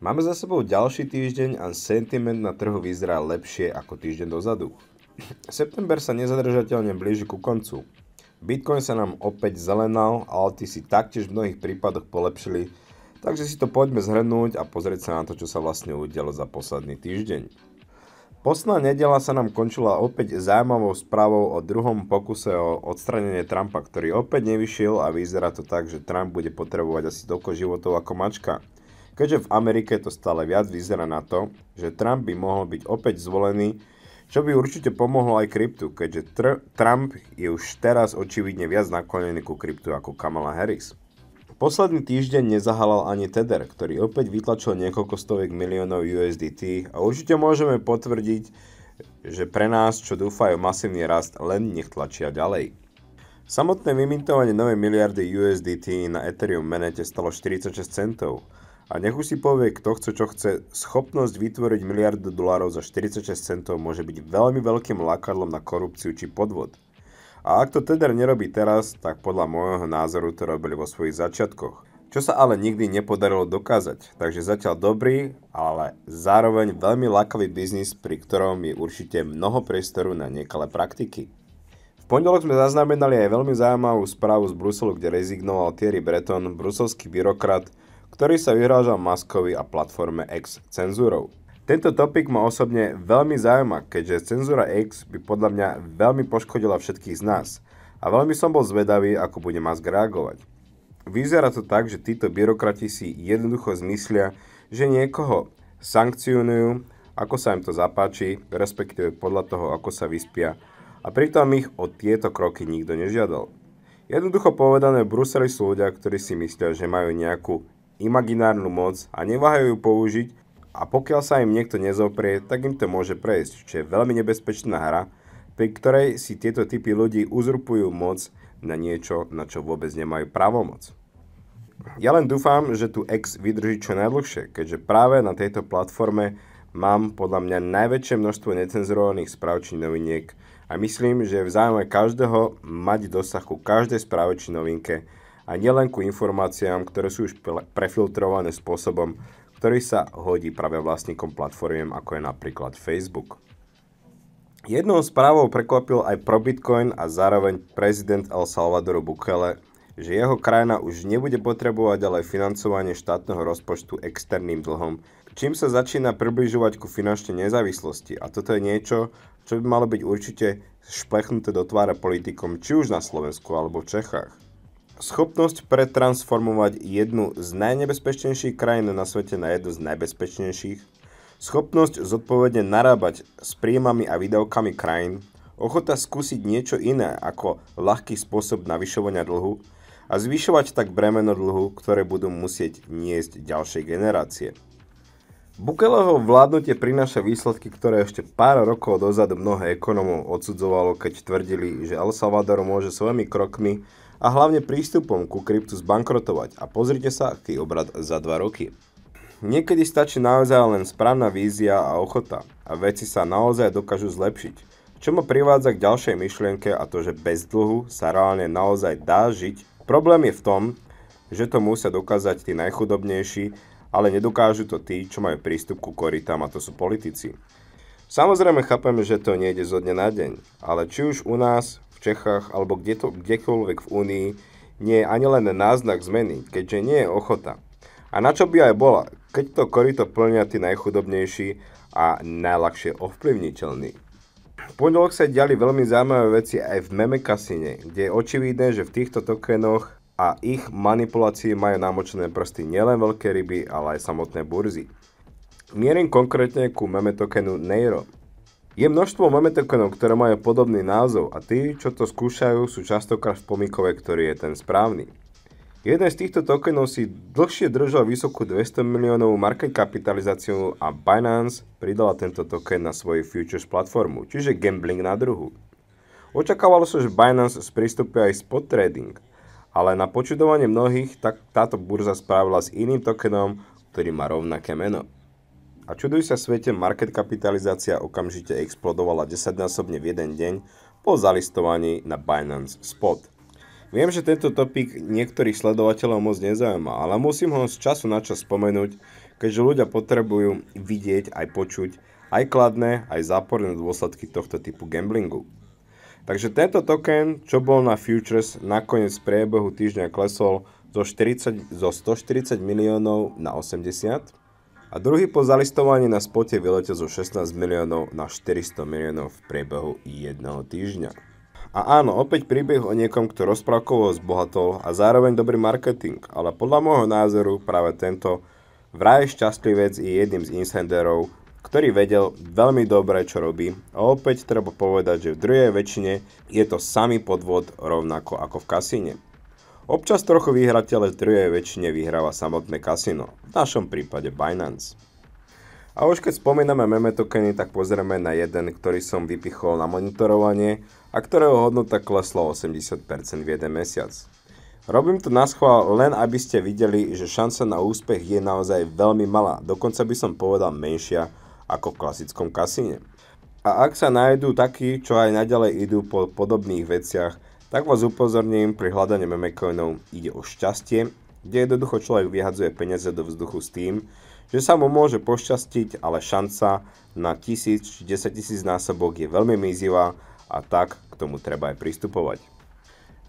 Máme za sebou ďalší týždeň a sentiment na trhu vyzerá lepšie ako týždeň dozadu. September sa nezadržateľne blíži ku koncu. Bitcoin sa nám opäť zelenal, ale ty si taktiež v mnohých prípadoch polepšili, takže si to poďme zhrnúť a pozrieť sa na to, čo sa vlastne udialo za posledný týždeň. Posledná nedela sa nám končila opäť zaujímavou správou o druhom pokuse o odstranenie Trumpa, ktorý opäť nevyšiel a vyzerá to tak, že Trump bude potrebovať asi toľko životov ako mačka. Keďže v Amerike to stále viac vyzerá na to, že Trump by mohol byť opäť zvolený, čo by určite pomohlo aj kryptu, keďže tr- Trump je už teraz očividne viac naklonený ku kryptu ako Kamala Harris. Posledný týždeň nezahalal ani Tether, ktorý opäť vytlačil niekoľko stoviek miliónov USDT a určite môžeme potvrdiť, že pre nás, čo dúfajú masívny rast, len nech tlačia ďalej. Samotné vymintovanie novej miliardy USDT na Ethereum menete stalo 46 centov a nech už si povie, kto chce, čo chce, schopnosť vytvoriť miliard dolárov za 46 centov môže byť veľmi veľkým lákadlom na korupciu či podvod. A ak to teda nerobí teraz, tak podľa môjho názoru to robili vo svojich začiatkoch. Čo sa ale nikdy nepodarilo dokázať, takže zatiaľ dobrý, ale zároveň veľmi lákavý biznis, pri ktorom je určite mnoho priestoru na nekalé praktiky V pondelok sme zaznamenali aj veľmi zaujímavú správu z Bruselu, kde rezignoval Thierry Breton, bruselský byrokrat, ktorý sa vyhrážal Maskovi a platforme X cenzúrou. Tento topik ma osobne veľmi zaujíma, keďže cenzúra X by podľa mňa veľmi poškodila všetkých z nás a veľmi som bol zvedavý, ako bude Musk reagovať. Vyzerá to tak, že títo byrokrati si jednoducho zmyslia, že niekoho sankcionujú, ako sa im to zapáči, respektíve podľa toho, ako sa vyspia a pritom ich o tieto kroky nikto nežiadal. Jednoducho povedané, v Bruseli sú ľudia, ktorí si myslia, že majú nejakú imaginárnu moc a neváhajú ju použiť a pokiaľ sa im niekto nezoprie, tak im to môže prejsť, čo je veľmi nebezpečná hra, pri ktorej si tieto typy ľudí uzrupujú moc na niečo, na čo vôbec nemajú právomoc. Ja len dúfam, že tu X vydrží čo najdlhšie, keďže práve na tejto platforme mám podľa mňa najväčšie množstvo necenzurovaných správ či noviniek a myslím, že je v záujme každého mať dosah ku každej správe či novinke, a nielen ku informáciám, ktoré sú už prefiltrované spôsobom, ktorý sa hodí práve vlastníkom platformiem, ako je napríklad Facebook. Jednou správou prekvapil aj pro Bitcoin a zároveň prezident El Salvadoru Bukele, že jeho krajina už nebude potrebovať ale financovanie štátneho rozpočtu externým dlhom, čím sa začína približovať ku finančnej nezávislosti. A toto je niečo, čo by malo byť určite šplechnuté do tvára politikom či už na Slovensku alebo v Čechách. Schopnosť pretransformovať jednu z najnebezpečnejších krajín na svete na jednu z najbezpečnejších. Schopnosť zodpovedne narábať s príjmami a výdavkami krajín. Ochota skúsiť niečo iné ako ľahký spôsob navyšovania dlhu a zvyšovať tak bremeno dlhu, ktoré budú musieť niesť ďalšie generácie. Bukeleho vládnutie prináša výsledky, ktoré ešte pár rokov dozadu mnohé ekonomov odsudzovalo, keď tvrdili, že El Salvador môže svojimi krokmi a hlavne prístupom ku kryptu zbankrotovať a pozrite sa, aký obrad za 2 roky. Niekedy stačí naozaj len správna vízia a ochota a veci sa naozaj dokážu zlepšiť. Čo ma privádza k ďalšej myšlienke a to, že bez dlhu sa reálne naozaj dá žiť. Problém je v tom, že to musia dokázať tí najchudobnejší, ale nedokážu to tí, čo majú prístup ku koritám a to sú politici. Samozrejme chápeme, že to nejde zo dňa na deň, ale či už u nás, Čechách alebo kde to, kdekoľvek v Únii nie je ani len náznak zmeny, keďže nie je ochota. A na čo by aj bola, keď to korito plnia tí najchudobnejší a najľahšie ovplyvniteľní. V pondelok sa diali veľmi zaujímavé veci aj v meme kasine, kde je očividné, že v týchto tokenoch a ich manipulácii majú namočené prsty nielen veľké ryby, ale aj samotné burzy. Mierim konkrétne ku meme tokenu Neiro, je množstvo memetokonov, ktoré majú podobný názov a tí, čo to skúšajú, sú častokrát v pomikove, ktorý je ten správny. Jeden z týchto tokenov si dlhšie držal vysokú 200 miliónovú market kapitalizáciu a Binance pridala tento token na svoju futures platformu, čiže gambling na druhu. Očakávalo sa, so, že Binance sprístupí aj spot trading, ale na počudovanie mnohých tak táto burza spravila s iným tokenom, ktorý má rovnaké meno. A čuduj sa svete, market kapitalizácia okamžite explodovala 10-násobne v jeden deň po zalistovaní na Binance Spot. Viem, že tento topik niektorých sledovateľov moc nezaujíma, ale musím ho z času na čas spomenúť, keďže ľudia potrebujú vidieť aj počuť aj kladné, aj záporné dôsledky tohto typu gamblingu. Takže tento token, čo bol na futures, nakoniec v priebehu týždňa klesol zo, 40, zo 140 miliónov na 80 a druhý po zalistovaní na spote vyletel zo 16 miliónov na 400 miliónov v priebehu jedného týždňa. A áno, opäť príbeh o niekom, kto rozprávkovo zbohatol a zároveň dobrý marketing, ale podľa môjho názoru práve tento vraj vec je jedným z insenderov, ktorý vedel veľmi dobre, čo robí. A opäť treba povedať, že v druhej väčšine je to samý podvod rovnako ako v kasíne. Občas trochu vyhráte, ale druhé väčšine vyhráva samotné kasino, v našom prípade Binance. A už keď spomíname meme tokeny, tak pozrieme na jeden, ktorý som vypichol na monitorovanie a ktorého hodnota klesla 80% v jeden mesiac. Robím to na schvál len, aby ste videli, že šanca na úspech je naozaj veľmi malá, dokonca by som povedal menšia ako v klasickom kasíne. A ak sa nájdú takí, čo aj naďalej idú po podobných veciach, tak vás upozorním, pri hľadaní memecoinov ide o šťastie, kde jednoducho človek vyhadzuje peniaze do vzduchu s tým, že sa mu môže pošťastiť, ale šanca na 1000 či 10 000 násobok je veľmi mizivá a tak k tomu treba aj pristupovať.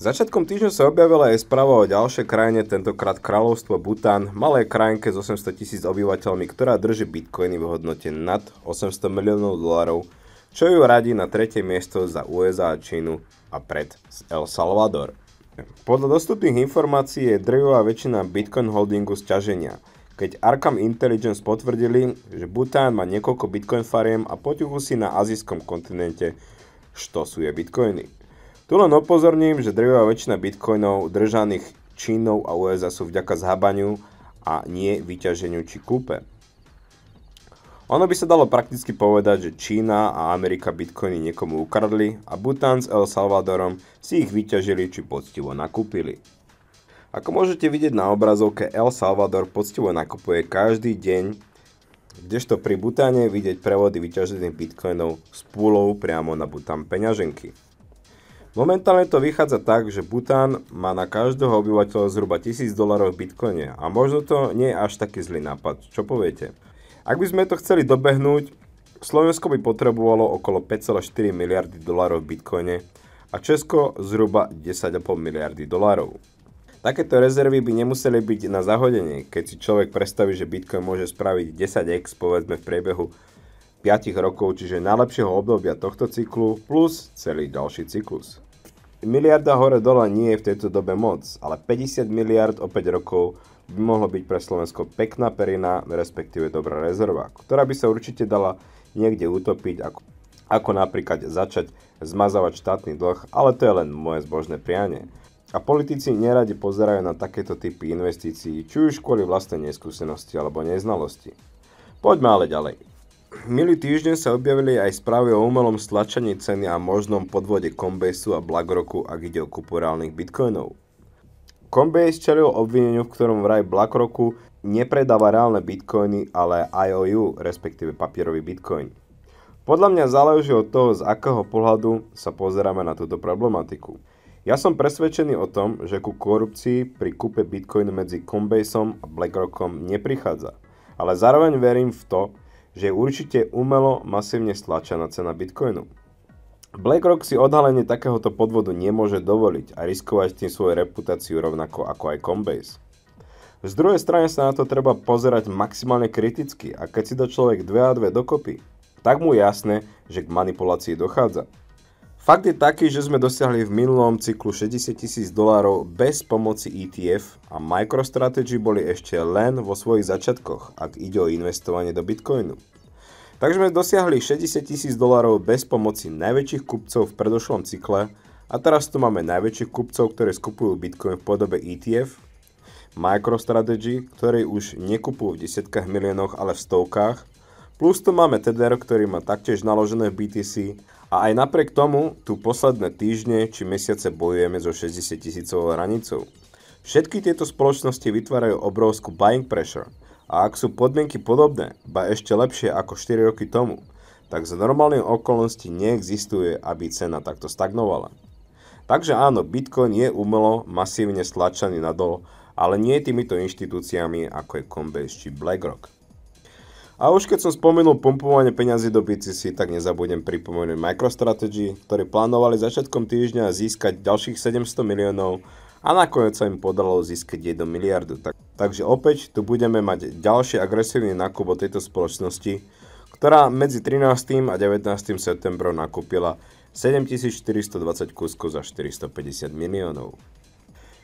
Začiatkom týždňa sa objavila aj správa o ďalšej krajine, tentokrát kráľovstvo Bután, malé krajinke s 800 tisíc obyvateľmi, ktorá drží bitcoiny v hodnote nad 800 miliónov dolárov čo ju radí na tretie miesto za USA a Čínu a pred El Salvador. Podľa dostupných informácií je drvivá väčšina Bitcoin holdingu z ťaženia, keď Arkham Intelligence potvrdili, že Bután má niekoľko Bitcoin fariem a potichu si na azijskom kontinente je Bitcoiny. Tu len upozorním, že drvivá väčšina Bitcoinov držaných Čínou a USA sú vďaka zhabaniu a nie vyťaženiu či kúpe. Ono by sa dalo prakticky povedať, že Čína a Amerika bitcoiny niekomu ukradli a Bután s El Salvadorom si ich vyťažili či poctivo nakúpili. Ako môžete vidieť na obrazovke, El Salvador poctivo nakupuje každý deň, kdežto pri Butáne vidieť prevody vyťažených bitcoinov s púlou priamo na Bután peňaženky. Momentálne to vychádza tak, že Bután má na každého obyvateľa zhruba 1000 dolarov v bitcoine a možno to nie je až taký zlý nápad, čo poviete? Ak by sme to chceli dobehnúť, Slovensko by potrebovalo okolo 5,4 miliardy dolárov v bitcoine a Česko zhruba 10,5 miliardy dolárov. Takéto rezervy by nemuseli byť na zahodenie, keď si človek predstaví, že Bitcoin môže spraviť 10x povedzme v priebehu 5 rokov, čiže najlepšieho obdobia tohto cyklu plus celý ďalší cyklus. Miliarda hore dole nie je v tejto dobe moc, ale 50 miliard o 5 rokov by mohlo byť pre Slovensko pekná perina, respektíve dobrá rezerva, ktorá by sa určite dala niekde utopiť, ako, ako napríklad začať zmazávať štátny dlh, ale to je len moje zbožné prianie. A politici neradi pozerajú na takéto typy investícií, či už kvôli vlastnej neskúsenosti alebo neznalosti. Poďme ale ďalej. Milý týždeň sa objavili aj správy o umelom stlačení ceny a možnom podvode Combesu a Blackroku, ak ide o kupu reálnych bitcoinov. Coinbase čelil obvineniu, v ktorom vraj BlackRocku nepredáva reálne bitcoiny, ale IOU, respektíve papierový bitcoin. Podľa mňa záleží od toho, z akého pohľadu sa pozeráme na túto problematiku. Ja som presvedčený o tom, že ku korupcii pri kúpe bitcoinu medzi Coinbaseom a BlackRockom neprichádza. Ale zároveň verím v to, že je určite umelo masívne stlačená cena bitcoinu. BlackRock si odhalenie takéhoto podvodu nemôže dovoliť a riskovať tým svoju reputáciu rovnako ako aj Combase. Z druhej strane sa na to treba pozerať maximálne kriticky a keď si do človek dve a dve dokopy, tak mu jasné, že k manipulácii dochádza. Fakt je taký, že sme dosiahli v minulom cyklu 60 tisíc dolárov bez pomoci ETF a MicroStrategy boli ešte len vo svojich začiatkoch, ak ide o investovanie do Bitcoinu. Takže sme dosiahli 60 tisíc dolárov bez pomoci najväčších kupcov v predošlom cykle a teraz tu máme najväčších kupcov, ktoré skupujú Bitcoin v podobe ETF, MicroStrategy, ktorý už nekupujú v desiatkách miliónoch, ale v stovkách, plus tu máme Tether, ktorý má taktiež naložené v BTC a aj napriek tomu tu posledné týždne či mesiace bojujeme so 60 tisícovou hranicou. Všetky tieto spoločnosti vytvárajú obrovskú buying pressure – a ak sú podmienky podobné, ba ešte lepšie ako 4 roky tomu, tak za normálnej okolnosti neexistuje, aby cena takto stagnovala. Takže áno, Bitcoin je umelo masívne stlačený nadol, ale nie týmito inštitúciami ako je Coinbase či BlackRock. A už keď som spomenul pumpovanie peňazí do BTC, tak nezabudnem pripomenúť MicroStrategy, ktorí plánovali začiatkom týždňa získať ďalších 700 miliónov a nakoniec sa im podalo získať 1 miliardu. Tak Takže opäť tu budeme mať ďalší agresívny nákup od tejto spoločnosti, ktorá medzi 13. a 19. septembrom nakúpila 7420 kusku za 450 miliónov.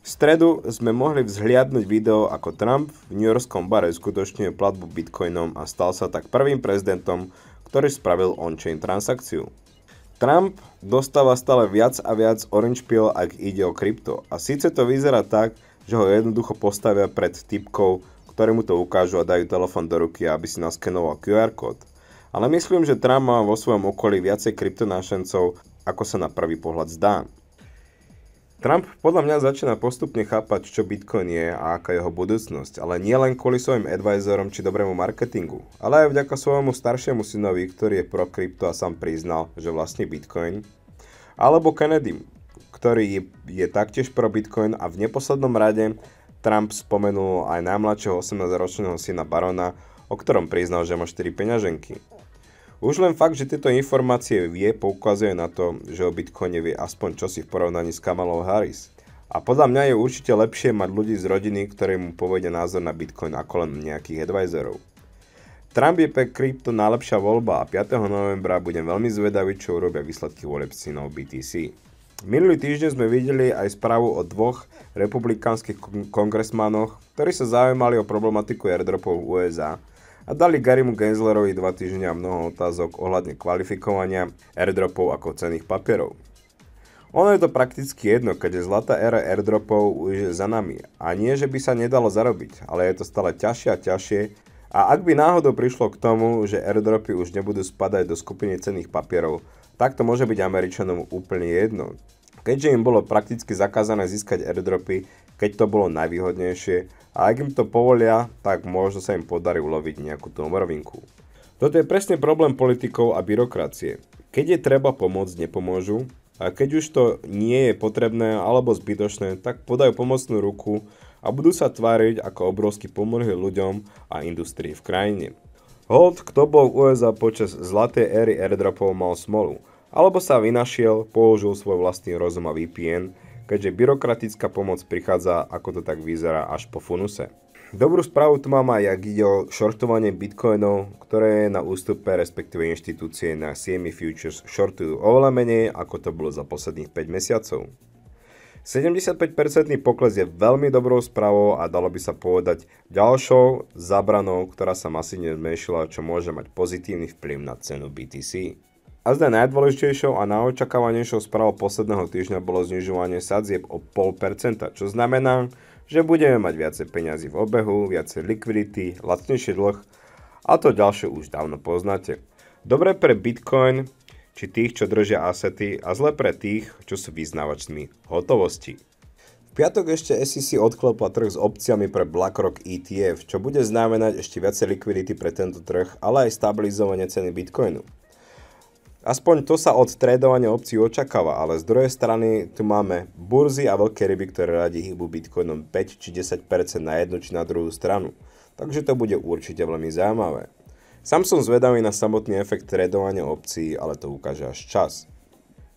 V stredu sme mohli vzhliadnúť video, ako Trump v New Yorkskom bare skutočňuje platbu bitcoinom a stal sa tak prvým prezidentom, ktorý spravil on-chain transakciu. Trump dostáva stále viac a viac orange pill, ak ide o krypto. A síce to vyzerá tak, že ho jednoducho postavia pred typkou, ktorému to ukážu a dajú telefon do ruky, aby si naskenoval QR kód. Ale myslím, že Trump má vo svojom okolí viacej kryptonášencov, ako sa na prvý pohľad zdá. Trump podľa mňa začína postupne chápať, čo Bitcoin je a aká jeho budúcnosť, ale nie len kvôli svojim advisorom či dobrému marketingu, ale aj vďaka svojmu staršiemu synovi, ktorý je pro krypto a sám priznal, že vlastne Bitcoin, alebo Kennedy, ktorý je taktiež pro Bitcoin a v neposlednom rade Trump spomenul aj najmladšieho 18-ročného syna Barona, o ktorom priznal, že má 4 peňaženky. Už len fakt, že tieto informácie vie, poukazuje na to, že o Bitcoine vie aspoň čosi v porovnaní s Kamalou Harris. A podľa mňa je určite lepšie mať ľudí z rodiny, ktorí mu povedia názor na Bitcoin ako len nejakých advisorov. Trump je pre krypto najlepšia voľba a 5. novembra budem veľmi zvedavý, čo urobia výsledky voleb synov BTC. Minulý týždeň sme videli aj správu o dvoch republikánskych kongresmanoch, ktorí sa zaujímali o problematiku airdropov v USA a dali Garymu Genslerovi dva týždňa mnoho otázok ohľadne kvalifikovania airdropov ako cených papierov. Ono je to prakticky jedno, keďže zlatá éra airdropov už je za nami a nie, že by sa nedalo zarobiť, ale je to stále ťažšie a ťažšie a ak by náhodou prišlo k tomu, že airdropy už nebudú spadať do skupiny cených papierov, tak to môže byť Američanom úplne jedno. Keďže im bolo prakticky zakázané získať airdropy, keď to bolo najvýhodnejšie a ak im to povolia, tak možno sa im podarí uloviť nejakú domorovinku. Toto je presne problém politikov a byrokracie. Keď je treba pomôcť, nepomôžu a keď už to nie je potrebné alebo zbytočné, tak podajú pomocnú ruku a budú sa tváriť ako obrovsky pomohli ľuďom a industrii v krajine. Hold, kto bol v USA počas zlatej éry airdropov mal smolu, alebo sa vynašiel, položil svoj vlastný rozum a VPN, keďže byrokratická pomoc prichádza, ako to tak vyzerá, až po funuse. Dobrú správu tu mám aj, ak ide o shortovanie bitcoinov, ktoré je na ústupe, respektíve inštitúcie na CME Futures shortujú oveľa menej, ako to bolo za posledných 5 mesiacov. 75-percentný pokles je veľmi dobrou správou a dalo by sa povedať ďalšou zabranou, ktorá sa masívne zmenšila, čo môže mať pozitívny vplyv na cenu BTC. A zda najdôležitejšou a najočakávanejšou správou posledného týždňa bolo znižovanie sadzieb o 0,5%, čo znamená, že budeme mať viacej peňazí v obehu, viacej likvidity, lacnejší dlh a to ďalšie už dávno poznáte. Dobre pre Bitcoin, či tých, čo držia asety a zle pre tých, čo sú vyznávačmi hotovosti. V piatok ešte SEC odklopla trh s opciami pre BlackRock ETF, čo bude znamenať ešte viacej likvidity pre tento trh, ale aj stabilizovanie ceny Bitcoinu. Aspoň to sa od tradovania opcií očakáva, ale z druhej strany tu máme burzy a veľké ryby, ktoré radi hýbu bitcoinom 5 či 10% na jednu či na druhú stranu. Takže to bude určite veľmi zaujímavé. Sam som zvedavý na samotný efekt tradovania opcií, ale to ukáže až čas.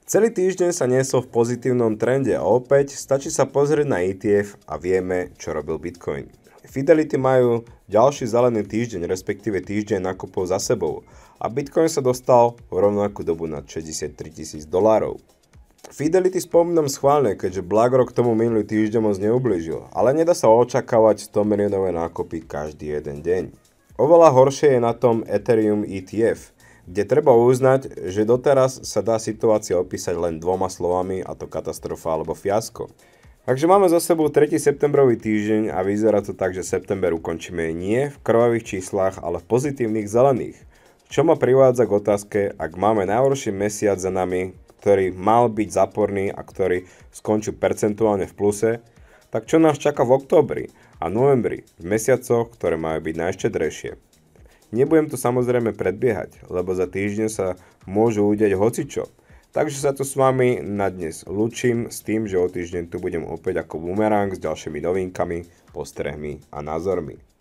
Celý týždeň sa niesol v pozitívnom trende a opäť stačí sa pozrieť na ETF a vieme, čo robil Bitcoin. Fidelity majú ďalší zelený týždeň, respektíve týždeň nakupov za sebou a Bitcoin sa dostal v rovnakú dobu na 63 tisíc dolárov. Fidelity spomínam schválne, keďže BlackRock tomu minulý týždeň moc neublížil, ale nedá sa očakávať 100 miliónové nákupy každý jeden deň. Oveľa horšie je na tom Ethereum ETF, kde treba uznať, že doteraz sa dá situácia opísať len dvoma slovami, a to katastrofa alebo fiasko. Takže máme za sebou 3. septembrový týždeň a vyzerá to tak, že september ukončíme nie v krvavých číslach, ale v pozitívnych zelených. Čo ma privádza k otázke, ak máme najhorší mesiac za nami, ktorý mal byť zaporný a ktorý skončil percentuálne v pluse, tak čo nás čaká v októbri? a novembri, v mesiacoch, ktoré majú byť najštedrejšie. Nebudem to samozrejme predbiehať, lebo za týždeň sa môžu udiať hocičo. Takže sa tu s vami na dnes lučím s tým, že o týždeň tu budem opäť ako bumerang s ďalšími novinkami, postrehmi a názormi.